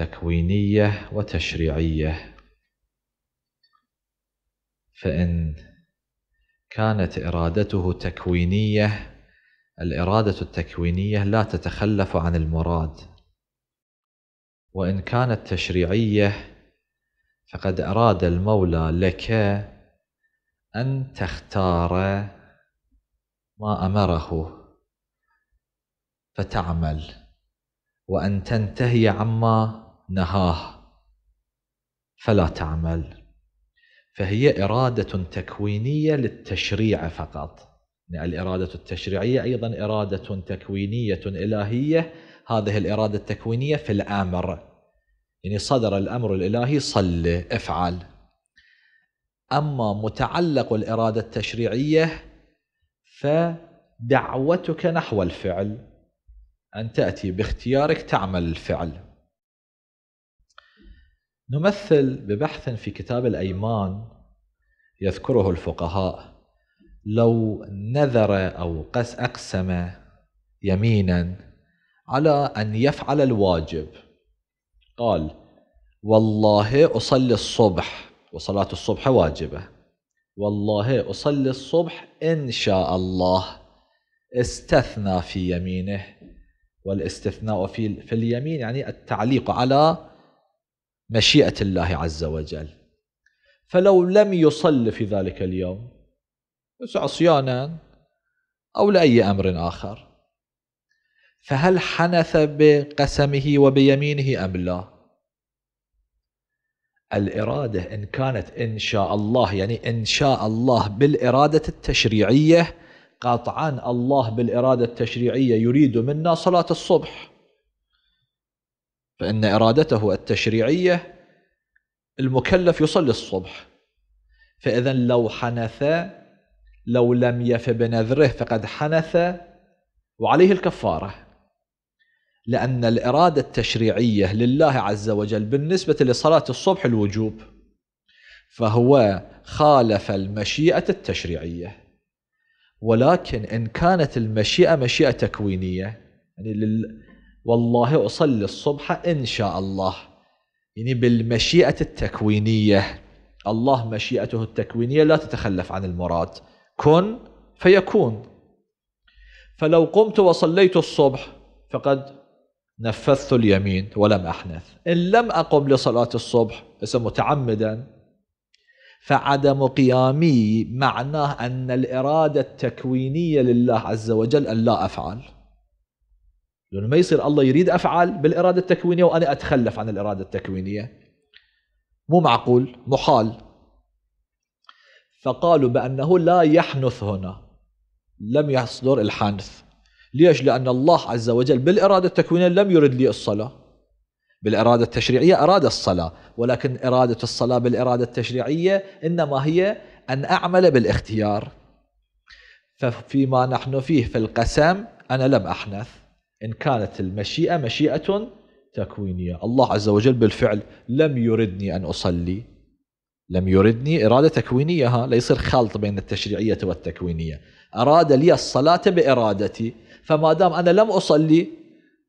تكوينيه وتشريعيه فان كانت ارادته تكوينيه الاراده التكوينيه لا تتخلف عن المراد وان كانت تشريعيه فقد اراد المولى لك ان تختار ما امره فتعمل وان تنتهي عما نهاه فلا تعمل فهي إرادة تكوينية للتشريع فقط يعني الإرادة التشريعية أيضا إرادة تكوينية إلهية هذه الإرادة التكوينية في الأمر يعني صدر الأمر الإلهي صل افعل أما متعلق الإرادة التشريعية فدعوتك نحو الفعل أن تأتي باختيارك تعمل الفعل نمثل ببحث في كتاب الايمان يذكره الفقهاء لو نذر او قس اقسم يمينا على ان يفعل الواجب قال والله اصلي الصبح وصلاه الصبح واجبه والله اصلي الصبح ان شاء الله استثنى في يمينه والاستثناء في في اليمين يعني التعليق على مشيئة الله عز وجل فلو لم يصل في ذلك اليوم عصيانا أو لأي أمر آخر فهل حنث بقسمه وبيمينه أم لا الإرادة إن كانت إن شاء الله يعني إن شاء الله بالإرادة التشريعية قطعا الله بالإرادة التشريعية يريد منا صلاة الصبح فإن إرادته التشريعية المكلف يصلي الصبح فإذا لو حنث لو لم يف بنذره فقد حنث وعليه الكفارة لأن الإرادة التشريعية لله عز وجل بالنسبة لصلاة الصبح الوجوب فهو خالف المشيئة التشريعية ولكن إن كانت المشيئة مشيئة تكوينية يعني والله أصلي الصبح إن شاء الله يعني بالمشيئة التكوينية الله مشيئته التكوينية لا تتخلف عن المراد كن فيكون فلو قمت وصليت الصبح فقد نفذت اليمين ولم أحنث إن لم أقم لصلاة الصبح اسم متعمدا فعدم قيامي معناه أن الإرادة التكوينية لله عز وجل أن لا أفعل لأنه ما يصير الله يريد أفعل بالإرادة التكوينية وأنا أتخلف عن الإرادة التكوينية مو معقول محال فقالوا بأنه لا يحنث هنا لم يصدر الحنث ليش؟ لأن الله عز وجل بالإرادة التكوينية لم يرد لي الصلاة بالإرادة التشريعية أراد الصلاة ولكن إرادة الصلاة بالإرادة التشريعية إنما هي أن أعمل بالاختيار ففيما نحن فيه في القسم أنا لم أحنث إن كانت المشيئة مشيئة تكوينية الله عز وجل بالفعل لم يردني أن أصلي لم يردني إرادة تكوينية ها لا يصير خلط بين التشريعية والتكوينية أراد لي الصلاة بإرادتي فما دام أنا لم أصلي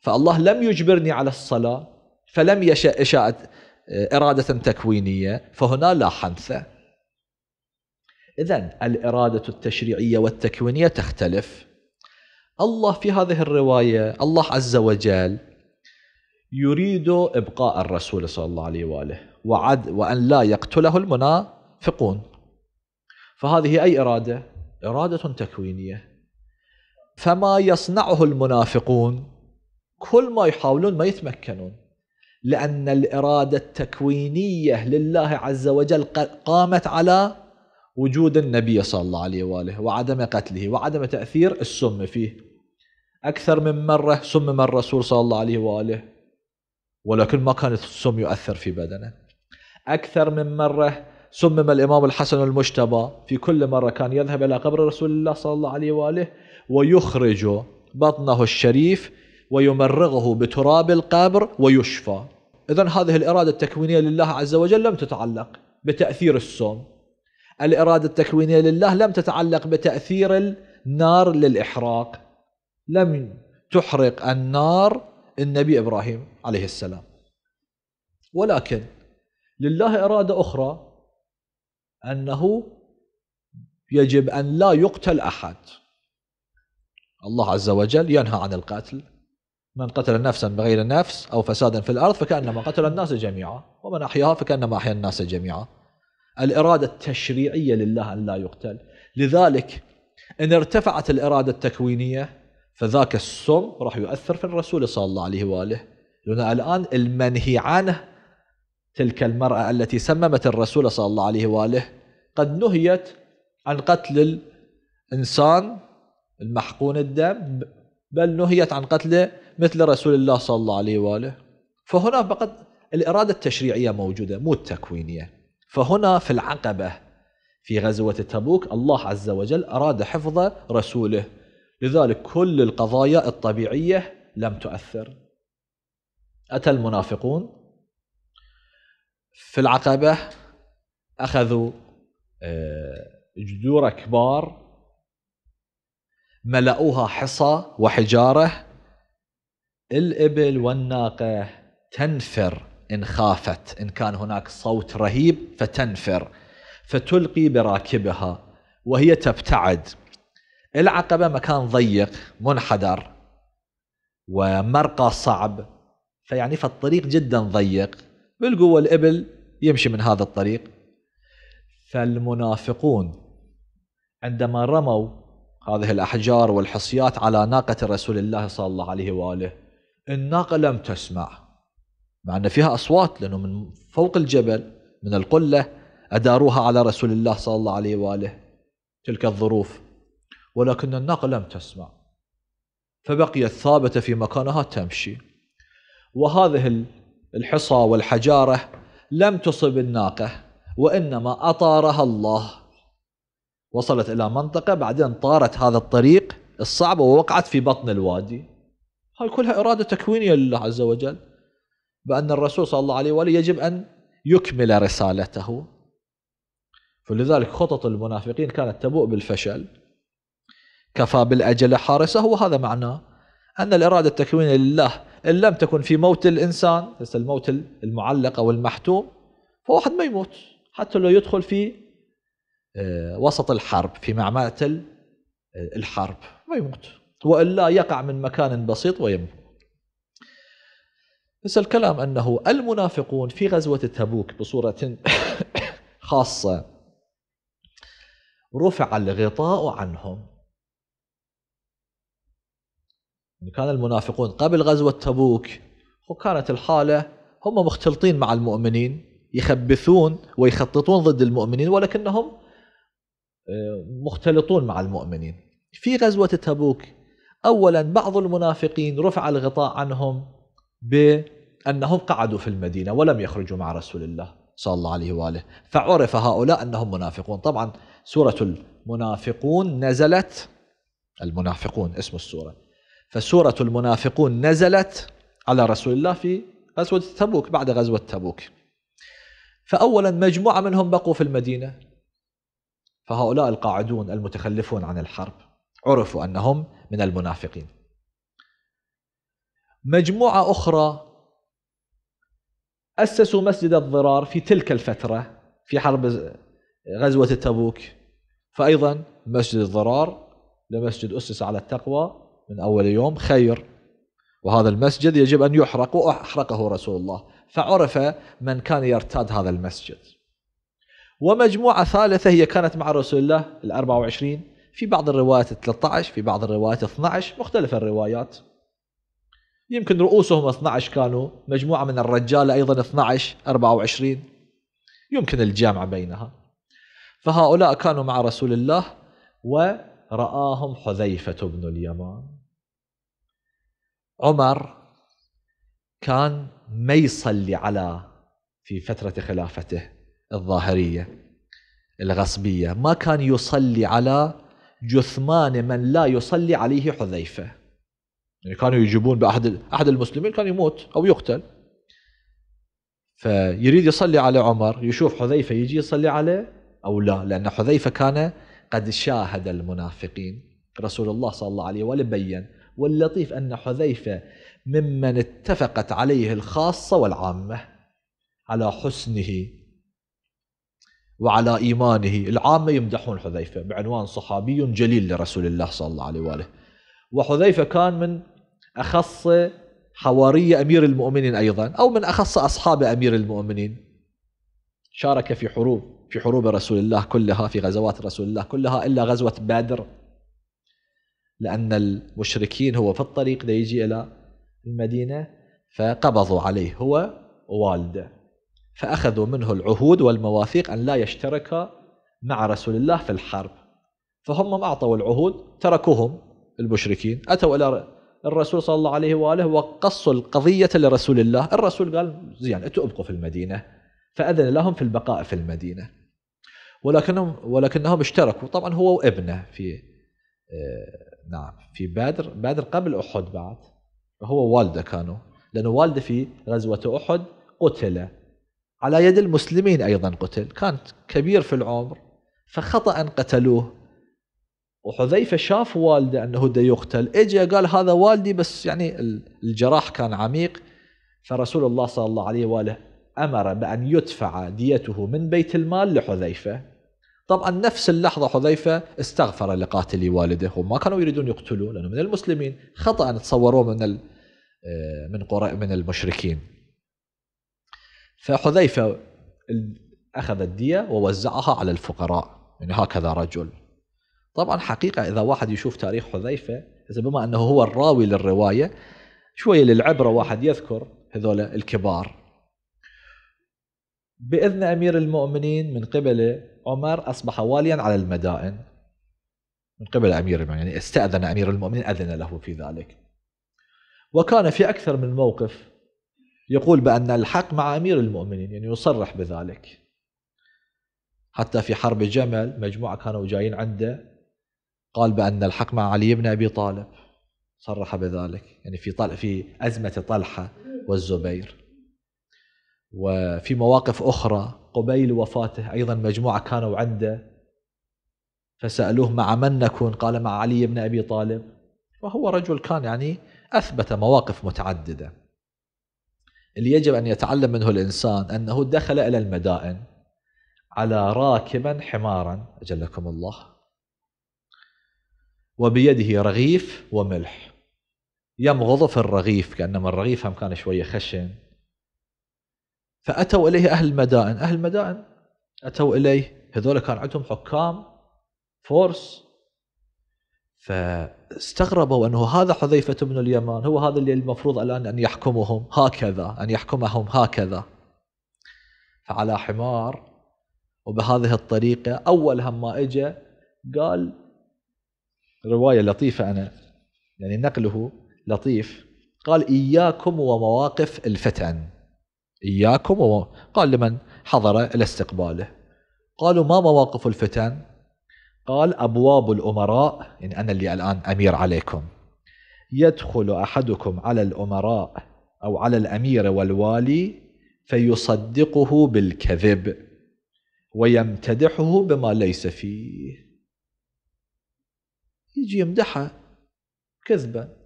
فالله لم يجبرني على الصلاة فلم يشاء إشاءة إرادة تكوينية فهنا لا حنثة إذا الإرادة التشريعية والتكوينية تختلف الله في هذه الرواية الله عز وجل يريد إبقاء الرسول صلى الله عليه وآله وعد وأن لا يقتله المنافقون فهذه أي إرادة؟ إرادة تكوينية فما يصنعه المنافقون كل ما يحاولون ما يتمكنون لأن الإرادة التكوينية لله عز وجل قامت على وجود النبي صلى الله عليه وآله وعدم قتله وعدم تأثير السم فيه أكثر من مرة سمم الرسول صلى الله عليه وآله ولكن ما كان السم يؤثر في بدنه أكثر من مرة سمم الإمام الحسن المجتبى في كل مرة كان يذهب إلى قبر رسول الله صلى الله عليه وآله ويخرج بطنه الشريف ويمرغه بتراب القبر ويشفى إذا هذه الإرادة التكوينية لله عز وجل لم تتعلق بتأثير السم الإرادة التكوينية لله لم تتعلق بتأثير النار للإحراق لم تحرق النار النبي إبراهيم عليه السلام ولكن لله إرادة أخرى أنه يجب أن لا يقتل أحد الله عز وجل ينهى عن القتل من قتل نفسا بغير نفس أو فسادا في الأرض فكأنما قتل الناس جميعا ومن أحياها فكأنما أحيا الناس جميعا الإرادة التشريعية لله أن لا يقتل لذلك إن ارتفعت الإرادة التكوينية فذاك السم راح يؤثر في الرسول صلى الله عليه وآله لأن الآن المنهي عنه تلك المرأة التي سممت الرسول صلى الله عليه وآله قد نهيت عن قتل الإنسان المحقون الدم بل نهيت عن قتله مثل رسول الله صلى الله عليه وآله فهنا فقط الإرادة التشريعية موجودة مو التكوينية فهنا في العقبة في غزوة تبوك الله عز وجل أراد حفظ رسوله لذلك كل القضايا الطبيعية لم تؤثر أتى المنافقون في العقبة أخذوا آه، جذور كبار ملأوها حصى وحجارة الإبل والناقة تنفر إن خافت إن كان هناك صوت رهيب فتنفر فتلقي براكبها وهي تبتعد العقبة مكان ضيق منحدر ومرقى صعب فيعني فالطريق جدا ضيق بالقوة الإبل يمشي من هذا الطريق فالمنافقون عندما رموا هذه الأحجار والحصيات على ناقة رسول الله صلى الله عليه وآله الناقة لم تسمع مع أن فيها أصوات لأنه من فوق الجبل من القلة أداروها على رسول الله صلى الله عليه وآله تلك الظروف ولكن الناقة لم تسمع فبقيت ثابتة في مكانها تمشي وهذه الحصى والحجارة لم تصب الناقة وإنما أطارها الله وصلت إلى منطقة بعدين طارت هذا الطريق الصعب ووقعت في بطن الوادي هاي كلها إرادة تكوينية لله عز وجل بأن الرسول صلى الله عليه وآله يجب أن يكمل رسالته فلذلك خطط المنافقين كانت تبوء بالفشل كفى بالأجل حارسه وهذا معناه أن الإرادة التكوينية لله إن لم تكن في موت الإنسان مثل الموت المعلق أو المحتوم فواحد ما يموت حتى لو يدخل في آه، وسط الحرب في معمعة الحرب ما يموت وإلا يقع من مكان بسيط ويموت بس الكلام أنه المنافقون في غزوة تبوك بصورة خاصة رفع الغطاء عنهم كان المنافقون قبل غزوة تبوك وكانت الحالة هم مختلطين مع المؤمنين يخبثون ويخططون ضد المؤمنين ولكنهم آه، مختلطون مع المؤمنين في غزوة تبوك أولا بعض المنافقين رفع الغطاء عنهم بأنهم قعدوا في المدينة ولم يخرجوا مع رسول الله صلى الله عليه وآله فعرف هؤلاء أنهم منافقون طبعا سورة المنافقون نزلت المنافقون اسم السورة فسورة المنافقون نزلت على رسول الله في غزوة تبوك بعد غزوة تبوك فأولا مجموعة منهم بقوا في المدينة فهؤلاء القاعدون المتخلفون عن الحرب عرفوا أنهم من المنافقين مجموعة أخرى أسسوا مسجد الضرار في تلك الفترة في حرب غزوة التبوك فأيضا مسجد الضرار لمسجد أسس على التقوى من أول يوم خير وهذا المسجد يجب أن يحرق وأحرقه رسول الله فعرف من كان يرتاد هذا المسجد ومجموعة ثالثة هي كانت مع رسول الله الأربع وعشرين في بعض الروايات 13 في بعض الروايات 12 مختلف الروايات يمكن رؤوسهم 12 كانوا مجموعة من الرجال أيضا 12 24 يمكن الجامعة بينها فهؤلاء كانوا مع رسول الله ورآهم حذيفة بن اليمان عمر كان ما يصلي على في فترة خلافته الظاهرية الغصبية ما كان يصلي على جثمان من لا يصلي عليه حذيفة يعني كانوا يجيبون بأحد أحد المسلمين كان يموت أو يقتل فيريد يصلي على عمر يشوف حذيفة يجي يصلي عليه أو لا لأن حذيفة كان قد شاهد المنافقين رسول الله صلى الله عليه وآله بين واللطيف أن حذيفة ممن اتفقت عليه الخاصة والعامة على حسنه وعلى إيمانه العامة يمدحون حذيفة بعنوان صحابي جليل لرسول الله صلى الله عليه وآله وحذيفة كان من أخص حواري أمير المؤمنين أيضا أو من أخص أصحاب أمير المؤمنين شارك في حروب في حروب رسول الله كلها في غزوات رسول الله كلها إلا غزوة بدر لأن المشركين هو في الطريق ده يجي إلى المدينة فقبضوا عليه هو ووالده فأخذوا منه العهود والمواثيق أن لا يشترك مع رسول الله في الحرب فهم ما أعطوا العهود تركوهم المشركين أتوا إلى الرسول صلى الله عليه وآله وقصوا القضية لرسول الله الرسول قال زين انتم أبقوا في المدينة فأذن لهم في البقاء في المدينة ولكنهم ولكنهم اشتركوا طبعا هو وابنه في آه، نعم في بدر بدر قبل أحد بعد هو والده كانوا لأنه والده في غزوة أحد قتل على يد المسلمين أيضا قتل كان كبير في العمر فخطأ قتلوه وحذيفه شاف والده انه ده يقتل اجى قال هذا والدي بس يعني الجراح كان عميق فرسول الله صلى الله عليه واله امر بان يدفع ديته من بيت المال لحذيفه طبعا نفس اللحظه حذيفه استغفر لقاتل والده هم ما كانوا يريدون يقتلوه لانه من المسلمين خطا ان تصوروه من آه، من من المشركين فحذيفه اخذ الديه ووزعها على الفقراء يعني هكذا رجل طبعا حقيقة إذا واحد يشوف تاريخ حذيفة إذا بما أنه هو الراوي للرواية شوية للعبرة واحد يذكر هذول الكبار بإذن أمير المؤمنين من قبل عمر أصبح واليا على المدائن من قبل أمير المؤمنين يعني استأذن أمير المؤمنين أذن له في ذلك وكان في أكثر من موقف يقول بأن الحق مع أمير المؤمنين يعني يصرح بذلك حتى في حرب جمل مجموعة كانوا جايين عنده قال بأن الحق مع علي بن أبي طالب صرح بذلك يعني في طل في أزمة طلحة والزبير وفي مواقف أخرى قبيل وفاته أيضا مجموعة كانوا عنده فسألوه مع من نكون قال مع علي بن أبي طالب وهو رجل كان يعني أثبت مواقف متعددة اللي يجب أن يتعلم منه الإنسان أنه دخل إلى المدائن على راكبا حمارا أجلكم الله وبيده رغيف وملح يمغض في الرغيف كأنما الرغيف هم كان شوية خشن فأتوا إليه أهل المدائن أهل المدائن أتوا إليه هذول كان عندهم حكام فورس فاستغربوا أنه هذا حذيفة بن اليمان هو هذا اللي المفروض الآن أن يحكمهم هكذا أن يحكمهم هكذا فعلى حمار وبهذه الطريقة أول هم ما إجا قال رواية لطيفة أنا يعني نقله لطيف قال إياكم ومواقف الفتن إياكم و... قال لمن حضر إلى استقباله قالوا ما مواقف الفتن قال أبواب الأمراء إن يعني أنا اللي الآن أمير عليكم يدخل أحدكم على الأمراء أو على الأمير والوالي فيصدقه بالكذب ويمتدحه بما ليس فيه يجي يمدحها كذبا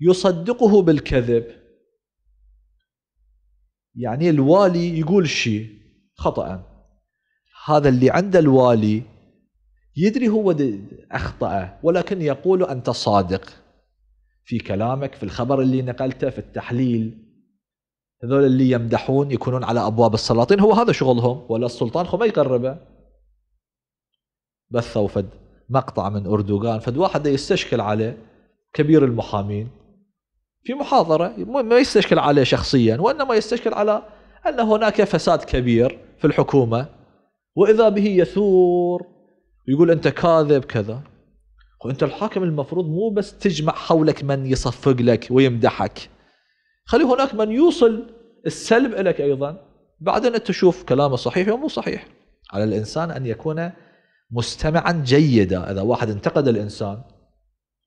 يصدقه بالكذب يعني الوالي يقول شيء خطأ هذا اللي عند الوالي يدري هو أخطأ ولكن يقول أنت صادق في كلامك في الخبر اللي نقلته في التحليل هذول اللي يمدحون يكونون على أبواب السلاطين هو هذا شغلهم ولا السلطان خو ما يقربه بثوا فد مقطع من أردوغان فد واحد يستشكل عليه كبير المحامين في محاضرة ما يستشكل عليه شخصيا وإنما يستشكل على أن هناك فساد كبير في الحكومة وإذا به يثور يقول أنت كاذب كذا وأنت الحاكم المفروض مو بس تجمع حولك من يصفق لك ويمدحك خلي هناك من يوصل السلب لك أيضا بعدين أنت تشوف كلامه صحيح أو مو صحيح على الإنسان أن يكون مستمعا جيدا اذا واحد انتقد الانسان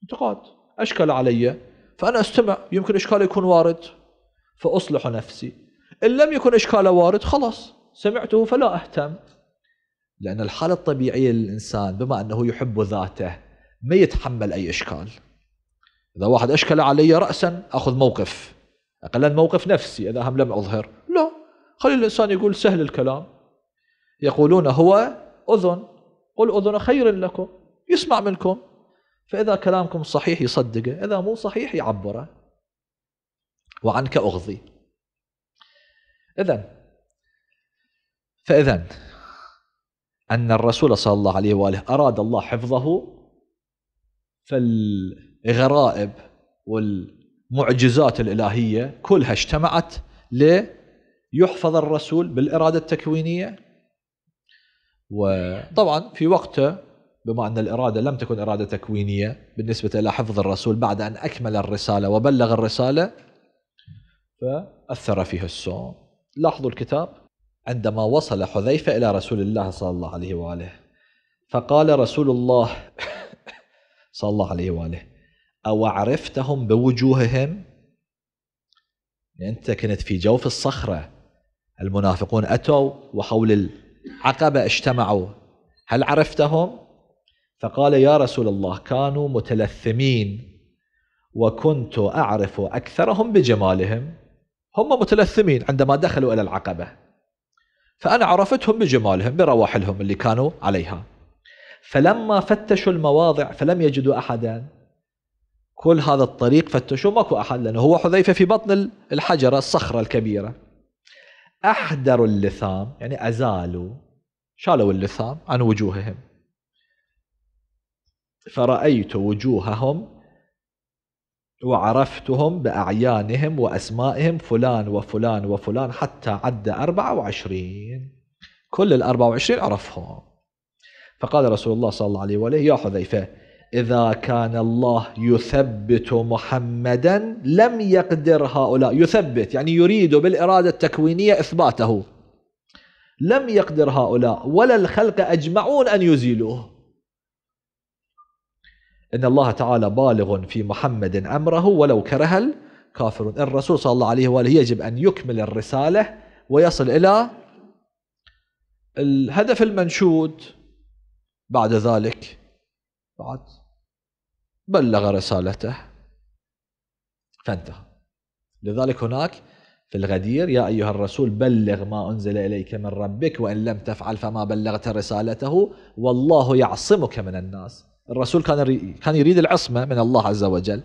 انتقاد اشكل علي فانا استمع يمكن اشكال يكون وارد فاصلح نفسي ان لم يكن اشكاله وارد خلاص سمعته فلا اهتم لان الحاله الطبيعيه للانسان بما انه يحب ذاته ما يتحمل اي اشكال اذا واحد اشكل علي راسا اخذ موقف اقلا موقف نفسي اذا هم لم اظهر لا خلي الانسان يقول سهل الكلام يقولون هو اذن قل أذن خير لكم يسمع منكم فإذا كلامكم صحيح يصدقه إذا مو صحيح يعبره وعنك أغضي إذا فإذا أن الرسول صلى الله عليه وآله أراد الله حفظه فالغرائب والمعجزات الإلهية كلها اجتمعت ليحفظ الرسول بالإرادة التكوينية وطبعا في وقته بما أن الإرادة لم تكن إرادة تكوينية بالنسبة إلى حفظ الرسول بعد أن أكمل الرسالة وبلغ الرسالة فأثر فيه السوم لاحظوا الكتاب عندما وصل حذيفة إلى رسول الله صلى الله عليه وآله فقال رسول الله صلى الله عليه وآله أو عرفتهم بوجوههم يعني أنت كنت في جوف الصخرة المنافقون أتوا وحول عقبة اجتمعوا هل عرفتهم؟ فقال يا رسول الله كانوا متلثمين وكنت أعرف أكثرهم بجمالهم هم متلثمين عندما دخلوا إلى العقبة فأنا عرفتهم بجمالهم برواحلهم اللي كانوا عليها فلما فتشوا المواضع فلم يجدوا أحدا كل هذا الطريق فتشوا ماكو أحد لأنه هو حذيفة في بطن الحجرة الصخرة الكبيرة أحدروا اللثام يعني أزالوا شالوا اللثام عن وجوههم فرأيت وجوههم وعرفتهم بأعيانهم وأسمائهم فلان وفلان وفلان حتى عد أربعة وعشرين كل الأربعة وعشرين عرفهم فقال رسول الله صلى الله عليه وآله يا حذيفة إذا كان الله يثبت محمدا لم يقدر هؤلاء يثبت يعني يريد بالإرادة التكوينية إثباته لم يقدر هؤلاء ولا الخلق أجمعون أن يزيلوه إن الله تعالى بالغ في محمد أمره ولو كره الكافرون الرسول صلى الله عليه وآله يجب أن يكمل الرسالة ويصل إلى الهدف المنشود بعد ذلك بعد بلغ رسالته فانتهى لذلك هناك في الغدير يا أيها الرسول بلغ ما أنزل إليك من ربك وإن لم تفعل فما بلغت رسالته والله يعصمك من الناس الرسول كان كان يريد العصمة من الله عز وجل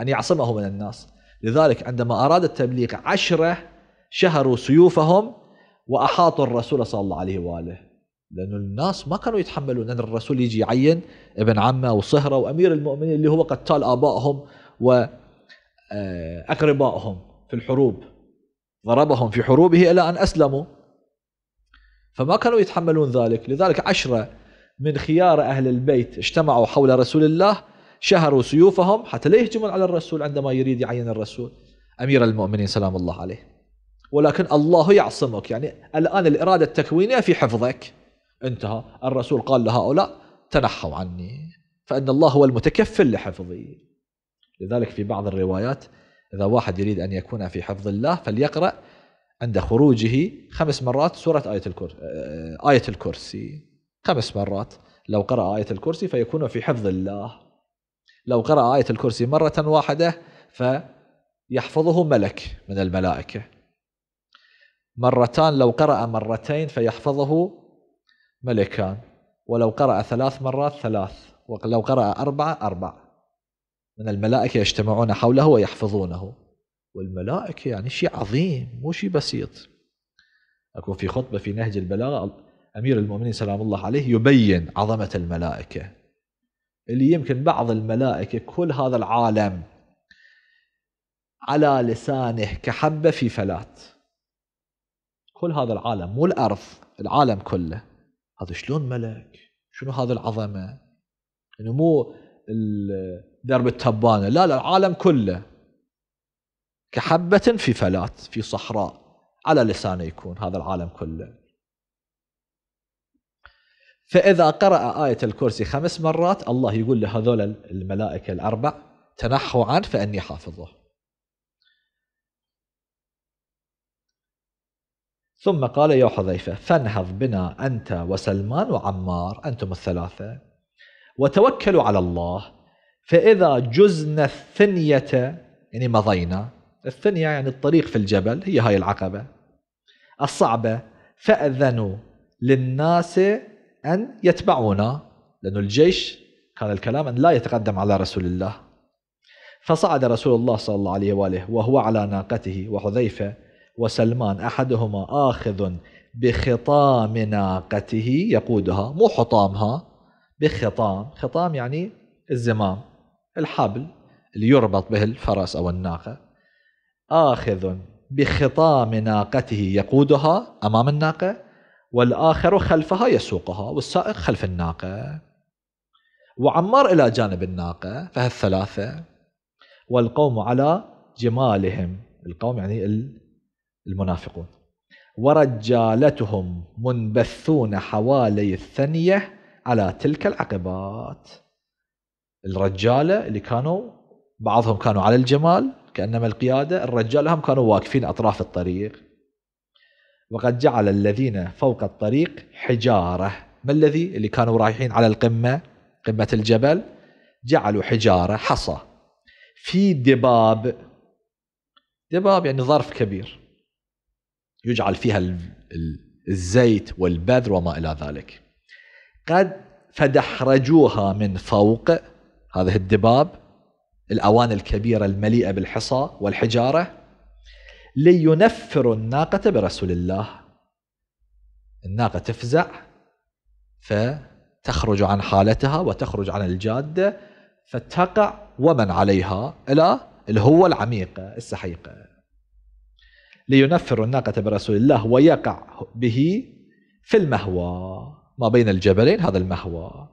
أن يعصمه من الناس لذلك عندما أراد التبليغ عشرة شهروا سيوفهم وأحاطوا الرسول صلى الله عليه وآله لأنه الناس ما كانوا يتحملون أن الرسول يجي يعين ابن عمه وصهره وأمير المؤمنين اللي هو قتال آبائهم وأقربائهم في الحروب ضربهم في حروبه إلى أن أسلموا فما كانوا يتحملون ذلك لذلك عشرة من خيار أهل البيت اجتمعوا حول رسول الله شهروا سيوفهم حتى لا يهجمون على الرسول عندما يريد يعين الرسول أمير المؤمنين سلام الله عليه ولكن الله يعصمك يعني الآن الإرادة التكوينية في حفظك انتهى الرسول قال لهؤلاء تنحوا عني فإن الله هو المتكفل لحفظي لذلك في بعض الروايات إذا واحد يريد أن يكون في حفظ الله فليقرأ عند خروجه خمس مرات سورة آية, الكرسي آه، آية الكرسي خمس مرات لو قرأ آية الكرسي فيكون في حفظ الله لو قرأ آية الكرسي مرة واحدة فيحفظه ملك من الملائكة مرتان لو قرأ مرتين فيحفظه ملكان ولو قرأ ثلاث مرات ثلاث ولو قرأ أربعة أربعة من الملائكة يجتمعون حوله ويحفظونه والملائكة يعني شيء عظيم مو شيء بسيط أكون في خطبة في نهج البلاغة أمير المؤمنين سلام الله عليه يبين عظمة الملائكة اللي يمكن بعض الملائكة كل هذا العالم على لسانه كحبة في فلات كل هذا العالم مو الأرض العالم كله هذا شلون ملك شنو هذا العظمة يعني مو درب التبانة لا لا العالم كله كحبة في فلات في صحراء على لسانه يكون هذا العالم كله فإذا قرأ آية الكرسي خمس مرات الله يقول لهذول الملائكة الأربع تنحوا عنه فأني حافظه ثم قال يا حذيفة فانهض بنا أنت وسلمان وعمار أنتم الثلاثة وتوكلوا على الله فإذا جزنا الثنية يعني مضينا الثنية يعني الطريق في الجبل هي هاي العقبة الصعبة فأذنوا للناس أن يتبعونا لأن الجيش كان الكلام أن لا يتقدم على رسول الله فصعد رسول الله صلى الله عليه وآله وهو على ناقته وحذيفة وسلمان أحدهما آخذ بخطام ناقته يقودها مو حطامها بخطام خطام يعني الزمام الحبل اللي يربط به الفرس أو الناقة آخذ بخطام ناقته يقودها أمام الناقة والآخر خلفها يسوقها والسائق خلف الناقة وعمار إلى جانب الناقة فهالثلاثة والقوم على جمالهم القوم يعني المنافقون ورجالتهم منبثون حوالي الثنية على تلك العقبات الرجالة اللي كانوا بعضهم كانوا على الجمال كأنما القيادة الرجالة هم كانوا واقفين أطراف الطريق وقد جعل الذين فوق الطريق حجارة ما الذي اللي كانوا رايحين على القمة قمة الجبل جعلوا حجارة حصى في دباب دباب يعني ظرف كبير يجعل فيها الزيت والبذر وما إلى ذلك قد فدحرجوها من فوق هذه الدباب الأواني الكبيرة المليئة بالحصى والحجارة لينفروا الناقة برسول الله الناقة تفزع فتخرج عن حالتها وتخرج عن الجادة فتقع ومن عليها إلى الهوة العميقة السحيقة لينفر الناقة برسول الله ويقع به في المهوى ما بين الجبلين هذا المهوى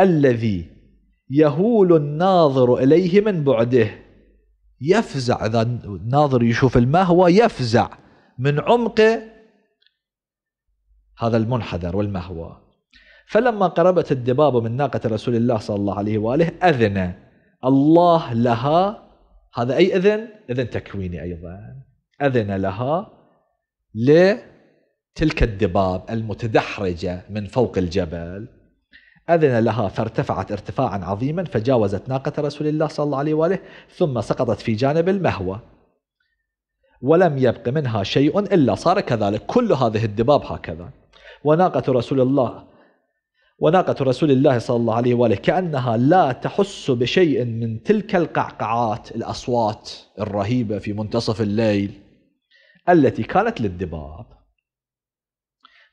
الذي يهول الناظر إليه من بعده يفزع إذا الناظر يشوف المهوى يفزع من عمق هذا المنحدر والمهوى فلما قربت الدبابة من ناقة رسول الله صلى الله عليه وآله أذن الله لها هذا أي إذن؟ إذن تكويني أيضا أذن لها لتلك الدباب المتدحرجة من فوق الجبل أذن لها فارتفعت ارتفاعا عظيما فجاوزت ناقة رسول الله صلى الله عليه وآله ثم سقطت في جانب المهوى ولم يبق منها شيء إلا صار كذلك كل هذه الدباب هكذا وناقة رسول الله وناقة رسول الله صلى الله عليه وآله كأنها لا تحس بشيء من تلك القعقعات الأصوات الرهيبة في منتصف الليل التي كانت للضباب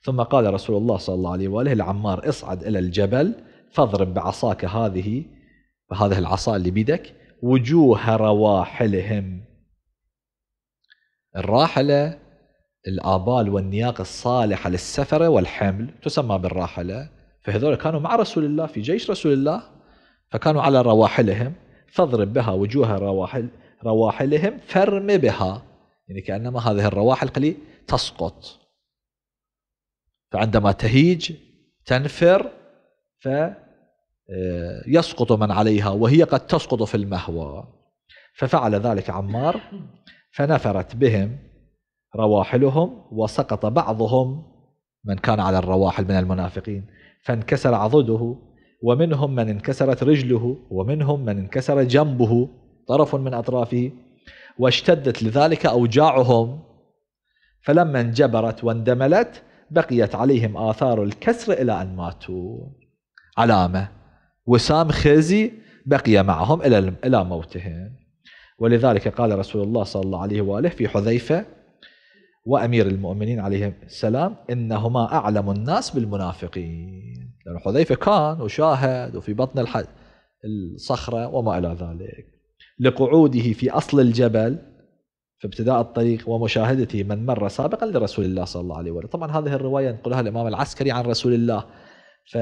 ثم قال رسول الله صلى الله عليه وآله لعمار اصعد إلى الجبل فاضرب بعصاك هذه هذه العصا اللي بيدك وجوه رواحلهم الراحلة الآبال والنياق الصالحة للسفرة والحمل تسمى بالراحلة فهذول كانوا مع رسول الله في جيش رسول الله فكانوا على رواحلهم فاضرب بها وجوه رواحل رواحلهم فارم بها يعني كأنما هذه الرواح القليل تسقط فعندما تهيج تنفر فيسقط آه، من عليها وهي قد تسقط في المهوى ففعل ذلك عمار فنفرت بهم رواحلهم وسقط بعضهم من كان على الرواحل من المنافقين فانكسر عضده ومنهم من انكسرت رجله ومنهم من انكسر جنبه طرف من أطرافه واشتدت لذلك أوجاعهم فلما انجبرت واندملت بقيت عليهم آثار الكسر إلى أن ماتوا علامة وسام خزي بقي معهم إلى إلى موتهم ولذلك قال رسول الله صلى الله عليه وآله في حذيفة وأمير المؤمنين عليهم السلام إنهما أعلم الناس بالمنافقين لأن حذيفة كان وشاهد وفي بطن الصخرة وما إلى ذلك لقعوده في أصل الجبل في ابتداء الطريق ومشاهدته من مر سابقا لرسول الله صلى الله عليه وسلم طبعا هذه الرواية ينقلها الإمام العسكري عن رسول الله ف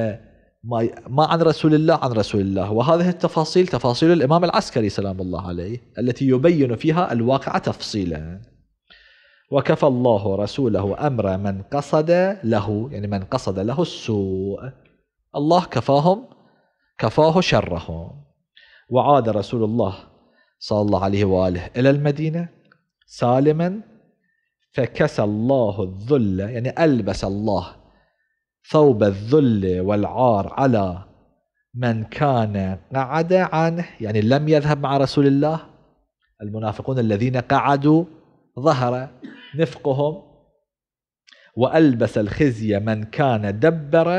ما عن رسول الله عن رسول الله وهذه التفاصيل تفاصيل الإمام العسكري سلام الله عليه التي يبين فيها الواقعه تفصيلا وكفى الله رسوله أمر من قصد له يعني من قصد له السوء الله كفاهم كفاه شرهم وعاد رسول الله صلى الله عليه وآله إلى المدينة سالما فكسى الله الذل يعني ألبس الله ثوب الذل والعار على من كان قعد عنه يعني لم يذهب مع رسول الله المنافقون الذين قعدوا ظهر نفقهم وألبس الخزي من كان دبر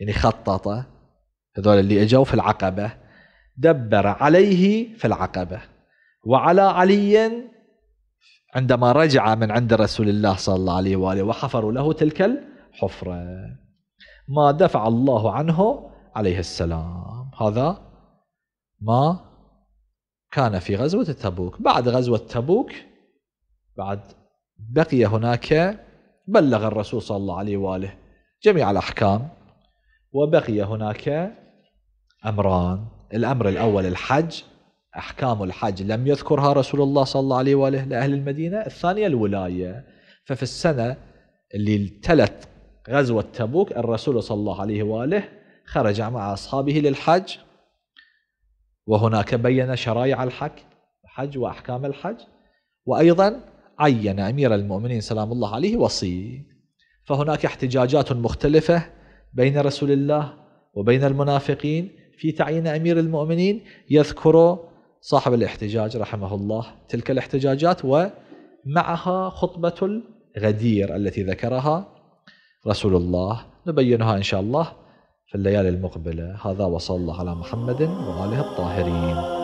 يعني خطط هذول اللي اجوا في العقبة دبر عليه في العقبة وعلى علي عندما رجع من عند رسول الله صلى الله عليه وآله وحفروا له تلك الحفرة ما دفع الله عنه عليه السلام هذا ما كان في غزوة تبوك بعد غزوة تبوك بعد بقي هناك بلغ الرسول صلى الله عليه وآله جميع الأحكام وبقي هناك أمران الأمر الأول الحج أحكام الحج لم يذكرها رسول الله صلى الله عليه وآله لأهل المدينة الثانية الولاية ففي السنة اللي التلت غزوة تبوك الرسول صلى الله عليه وآله خرج مع أصحابه للحج وهناك بين شرائع الحج وأحكام الحج وأيضا عين أمير المؤمنين سلام الله عليه وصي فهناك احتجاجات مختلفة بين رسول الله وبين المنافقين في تعيين أمير المؤمنين يذكر صاحب الاحتجاج رحمه الله تلك الاحتجاجات ومعها خطبة الغدير التي ذكرها رسول الله نبينها إن شاء الله في الليالي المقبلة هذا وصلى الله على محمد وآله الطاهرين